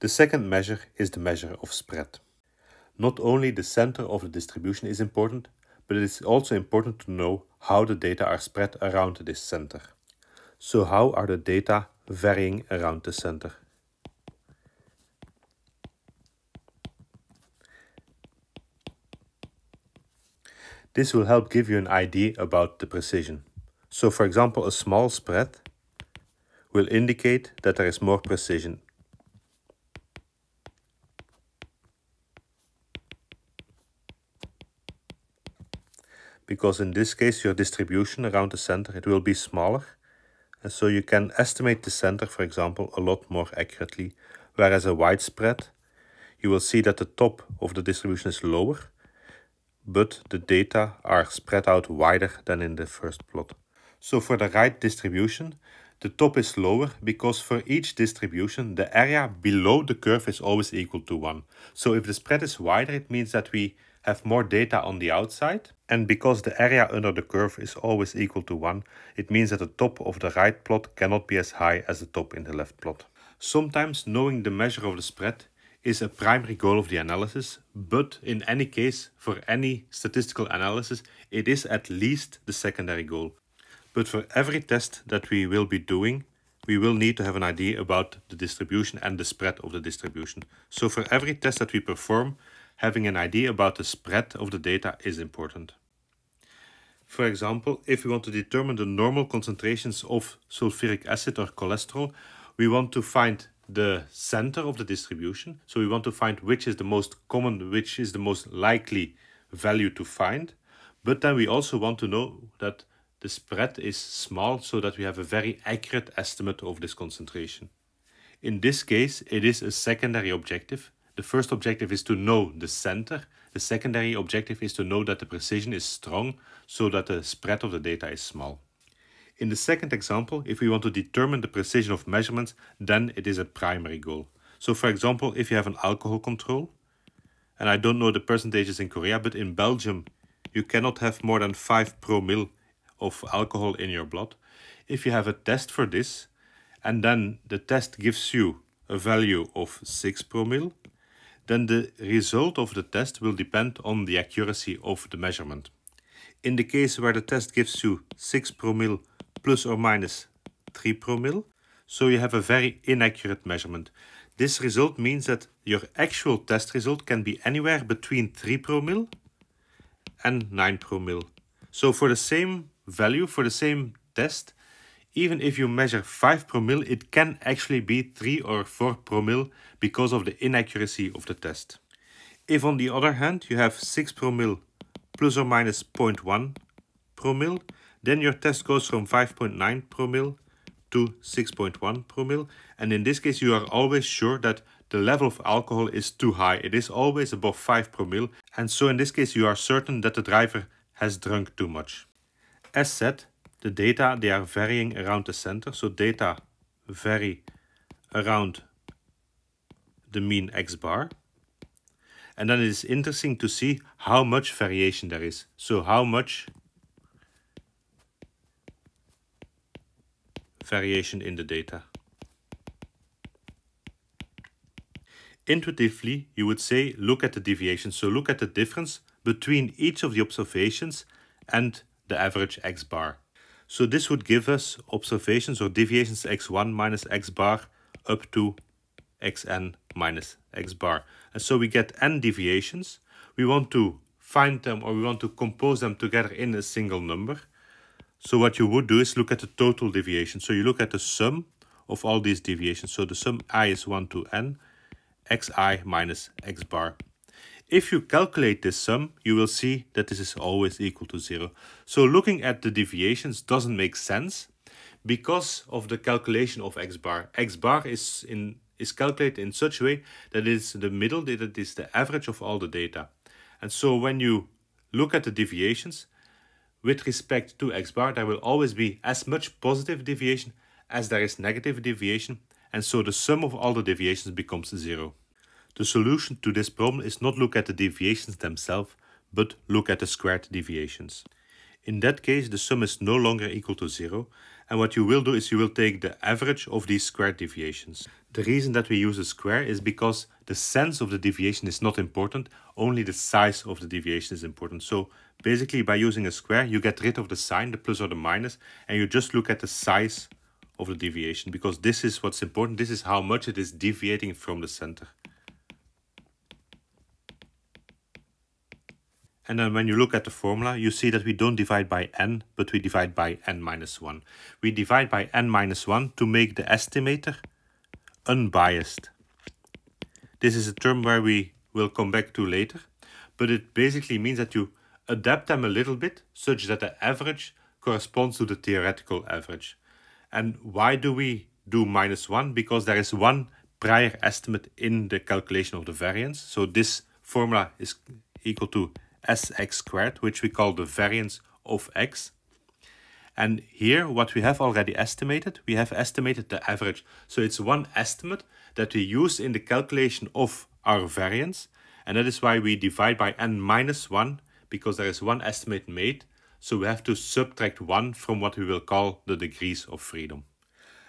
The second measure is the measure of spread. Not only the center of the distribution is important, but it is also important to know how the data are spread around this center. So how are the data varying around the center? This will help give you an idea about the precision. So for example, a small spread will indicate that there is more precision because in this case your distribution around the center it will be smaller and so you can estimate the center for example a lot more accurately whereas a widespread you will see that the top of the distribution is lower but the data are spread out wider than in the first plot. So for the right distribution the top is lower because for each distribution the area below the curve is always equal to 1. So if the spread is wider it means that we have more data on the outside. And because the area under the curve is always equal to 1, it means that the top of the right plot cannot be as high as the top in the left plot. Sometimes knowing the measure of the spread is a primary goal of the analysis, but in any case, for any statistical analysis, it is at least the secondary goal. But for every test that we will be doing, we will need to have an idea about the distribution and the spread of the distribution. So for every test that we perform, having an idea about the spread of the data is important. For example, if we want to determine the normal concentrations of sulfuric acid or cholesterol, we want to find the center of the distribution. So we want to find which is the most common, which is the most likely value to find. But then we also want to know that the spread is small so that we have a very accurate estimate of this concentration. In this case, it is a secondary objective the first objective is to know the center. The secondary objective is to know that the precision is strong so that the spread of the data is small. In the second example, if we want to determine the precision of measurements, then it is a primary goal. So for example, if you have an alcohol control, and I don't know the percentages in Korea, but in Belgium, you cannot have more than 5 mil of alcohol in your blood. If you have a test for this, and then the test gives you a value of 6 mil then the result of the test will depend on the accuracy of the measurement. In the case where the test gives you 6 promil plus or minus 3 promil, so you have a very inaccurate measurement. This result means that your actual test result can be anywhere between 3 promil and 9 promil. So for the same value, for the same test, even if you measure 5 promille, it can actually be 3 or 4 promille because of the inaccuracy of the test. If on the other hand you have 6 promille plus or minus 0.1 promille, then your test goes from 5.9 promille to 6.1 promille. And in this case, you are always sure that the level of alcohol is too high. It is always above 5 promille. And so in this case, you are certain that the driver has drunk too much. As said, the data, they are varying around the center. So data vary around the mean x bar. And then it is interesting to see how much variation there is. So how much variation in the data. Intuitively, you would say look at the deviation. So look at the difference between each of the observations and the average x bar. So this would give us observations or deviations x1 minus x bar up to xn minus x bar. And so we get n deviations. We want to find them or we want to compose them together in a single number. So what you would do is look at the total deviation. So you look at the sum of all these deviations. So the sum i is 1 to n, xi minus x bar if you calculate this sum, you will see that this is always equal to zero. So looking at the deviations doesn't make sense because of the calculation of x bar. x bar is in is calculated in such a way that it is the middle, that it is the average of all the data. And so when you look at the deviations with respect to x bar, there will always be as much positive deviation as there is negative deviation. And so the sum of all the deviations becomes zero. The solution to this problem is not look at the deviations themselves, but look at the squared deviations. In that case, the sum is no longer equal to zero, and what you will do is you will take the average of these squared deviations. The reason that we use a square is because the sense of the deviation is not important, only the size of the deviation is important. So basically by using a square, you get rid of the sign, the plus or the minus, and you just look at the size of the deviation because this is what's important. This is how much it is deviating from the center. And then when you look at the formula, you see that we don't divide by n, but we divide by n minus 1. We divide by n minus 1 to make the estimator unbiased. This is a term where we will come back to later, but it basically means that you adapt them a little bit such that the average corresponds to the theoretical average. And why do we do minus 1? Because there is one prior estimate in the calculation of the variance. So this formula is equal to sx squared, which we call the variance of x. And here, what we have already estimated, we have estimated the average. So it's one estimate that we use in the calculation of our variance. And that is why we divide by n minus 1, because there is one estimate made. So we have to subtract 1 from what we will call the degrees of freedom.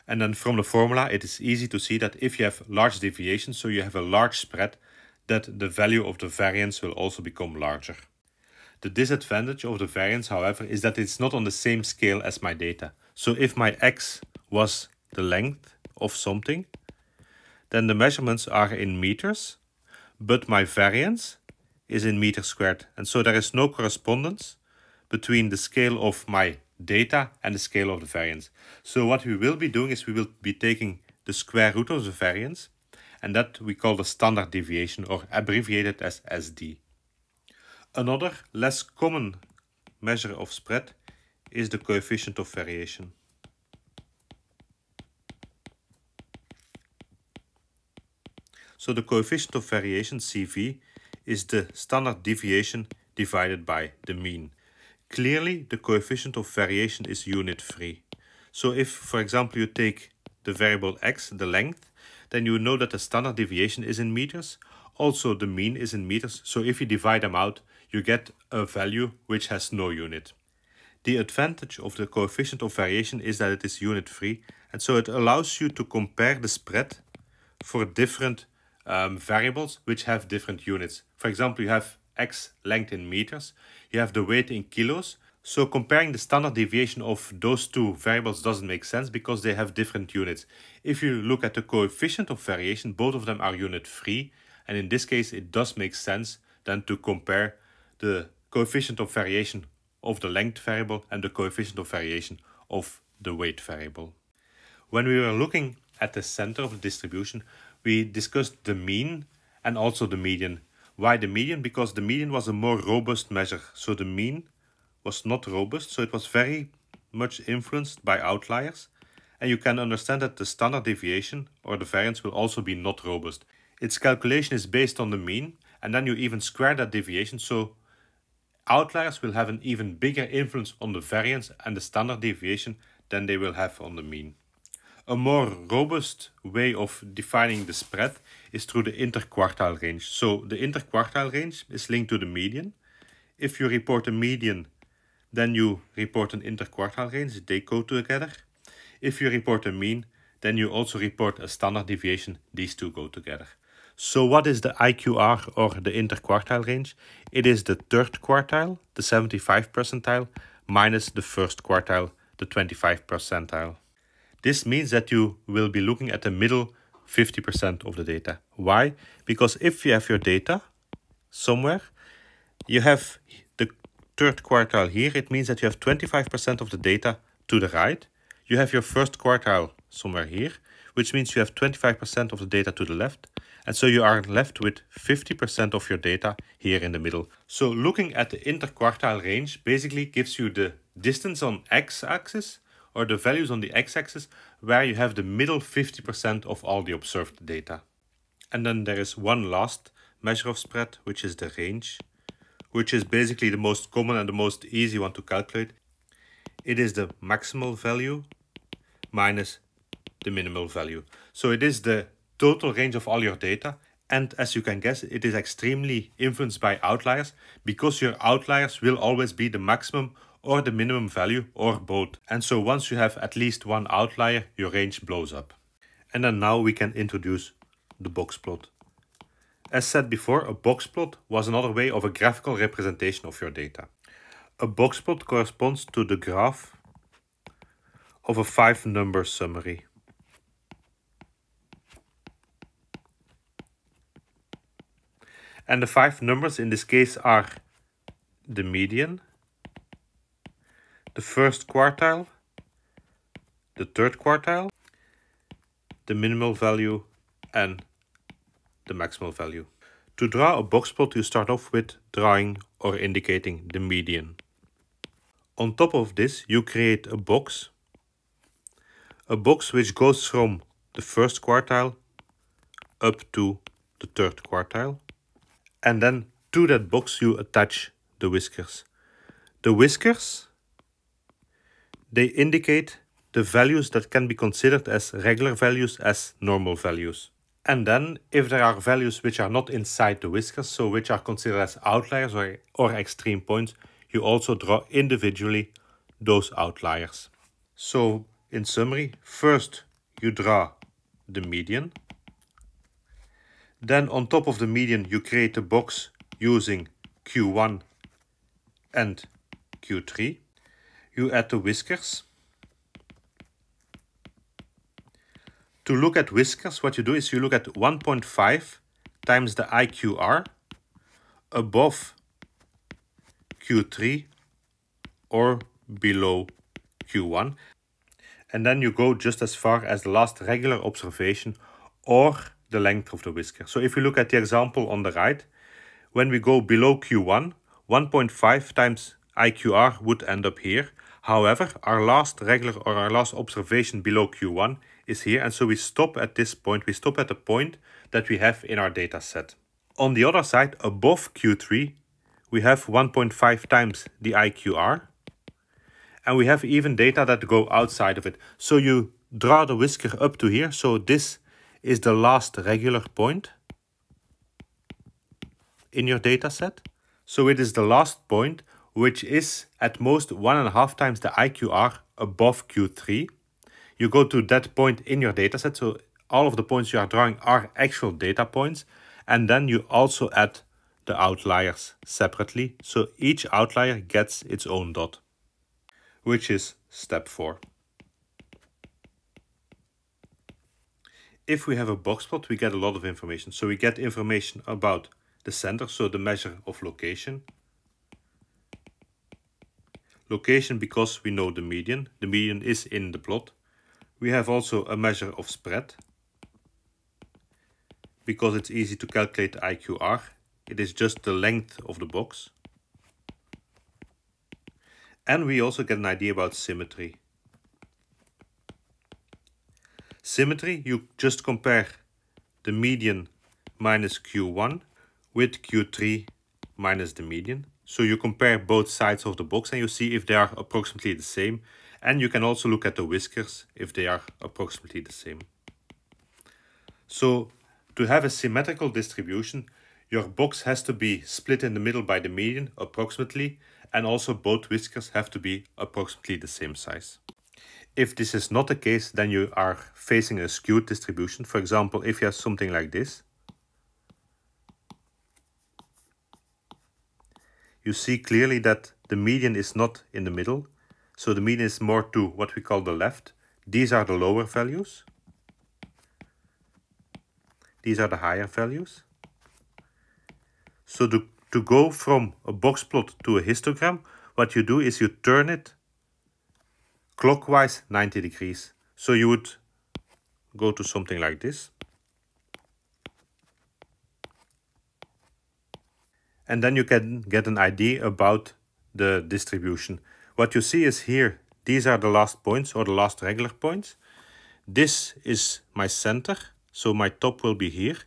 And then from the formula, it is easy to see that if you have large deviations, so you have a large spread, that the value of the variance will also become larger. The disadvantage of the variance, however, is that it's not on the same scale as my data. So if my x was the length of something, then the measurements are in meters, but my variance is in meters squared. And so there is no correspondence between the scale of my data and the scale of the variance. So what we will be doing is we will be taking the square root of the variance, and that we call the standard deviation or abbreviated as SD. Another, less common measure of spread is the coefficient of variation. So the coefficient of variation, CV, is the standard deviation divided by the mean. Clearly, the coefficient of variation is unit-free. So if, for example, you take the variable x, the length, then you know that the standard deviation is in meters. Also, the mean is in meters. So if you divide them out, you get a value which has no unit. The advantage of the coefficient of variation is that it is unit free and so it allows you to compare the spread for different um, variables which have different units. For example, you have x length in meters, you have the weight in kilos. So comparing the standard deviation of those two variables doesn't make sense because they have different units. If you look at the coefficient of variation, both of them are unit free and in this case it does make sense then to compare the coefficient of variation of the length variable and the coefficient of variation of the weight variable. When we were looking at the center of the distribution, we discussed the mean and also the median. Why the median? Because the median was a more robust measure. So the mean was not robust, so it was very much influenced by outliers. And you can understand that the standard deviation or the variance will also be not robust. Its calculation is based on the mean, and then you even square that deviation, so Outliers will have an even bigger influence on the variance and the standard deviation than they will have on the mean. A more robust way of defining the spread is through the interquartile range. So the interquartile range is linked to the median. If you report a median, then you report an interquartile range, they go together. If you report a mean, then you also report a standard deviation, these two go together. So what is the IQR or the interquartile range? It is the third quartile, the 75 percentile, minus the first quartile, the 25 percentile. This means that you will be looking at the middle 50% of the data. Why? Because if you have your data somewhere, you have the third quartile here. It means that you have 25% of the data to the right. You have your first quartile somewhere here, which means you have 25% of the data to the left. And so you are left with 50% of your data here in the middle. So looking at the interquartile range basically gives you the distance on x-axis or the values on the x-axis where you have the middle 50% of all the observed data. And then there is one last measure of spread, which is the range, which is basically the most common and the most easy one to calculate. It is the maximal value minus the minimal value. So it is the total range of all your data. And as you can guess, it is extremely influenced by outliers because your outliers will always be the maximum or the minimum value or both. And so once you have at least one outlier, your range blows up. And then now we can introduce the box plot. As said before, a box plot was another way of a graphical representation of your data. A box plot corresponds to the graph of a five number summary. And the five numbers in this case are the median, the first quartile, the third quartile, the minimal value and the maximal value. To draw a box plot you start off with drawing or indicating the median. On top of this you create a box. A box which goes from the first quartile up to the third quartile. And then to that box you attach the whiskers. The whiskers, they indicate the values that can be considered as regular values as normal values. And then if there are values which are not inside the whiskers, so which are considered as outliers or, or extreme points, you also draw individually those outliers. So in summary, first you draw the median, then on top of the median, you create a box using Q1 and Q3. You add the whiskers. To look at whiskers, what you do is you look at 1.5 times the IQR above Q3 or below Q1. And then you go just as far as the last regular observation or the length of the whisker. So if you look at the example on the right, when we go below Q1, 1.5 times IQR would end up here. However, our last regular or our last observation below Q1 is here. And so we stop at this point. We stop at the point that we have in our data set. On the other side, above Q3, we have 1.5 times the IQR. And we have even data that go outside of it. So you draw the whisker up to here. So this is the last regular point in your dataset. So it is the last point, which is at most one and a half times the IQR above Q3. You go to that point in your dataset, so all of the points you are drawing are actual data points, and then you also add the outliers separately, so each outlier gets its own dot, which is step 4. if we have a box plot, we get a lot of information. So we get information about the center, so the measure of location. Location because we know the median. The median is in the plot. We have also a measure of spread. Because it's easy to calculate IQR. It is just the length of the box. And we also get an idea about symmetry symmetry, you just compare the median minus Q1 with Q3 minus the median. So you compare both sides of the box and you see if they are approximately the same. And you can also look at the whiskers if they are approximately the same. So to have a symmetrical distribution, your box has to be split in the middle by the median approximately and also both whiskers have to be approximately the same size. If this is not the case, then you are facing a skewed distribution. For example, if you have something like this, you see clearly that the median is not in the middle. So the median is more to what we call the left. These are the lower values. These are the higher values. So to, to go from a box plot to a histogram, what you do is you turn it clockwise 90 degrees. So you would go to something like this. And then you can get an idea about the distribution. What you see is here, these are the last points or the last regular points. This is my center, so my top will be here.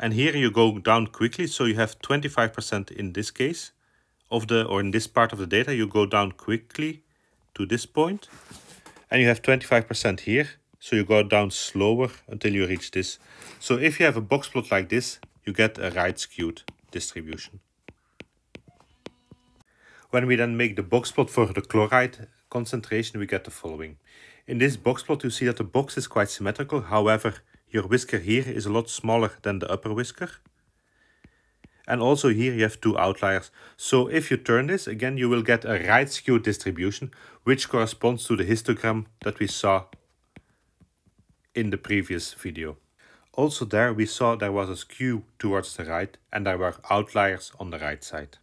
And here you go down quickly, so you have 25% in this case of the, or in this part of the data, you go down quickly to this point and you have 25% here so you go down slower until you reach this so if you have a box plot like this you get a right skewed distribution when we then make the box plot for the chloride concentration we get the following in this box plot you see that the box is quite symmetrical however your whisker here is a lot smaller than the upper whisker and also here you have two outliers. So if you turn this, again, you will get a right skewed distribution, which corresponds to the histogram that we saw in the previous video. Also there we saw there was a skew towards the right and there were outliers on the right side.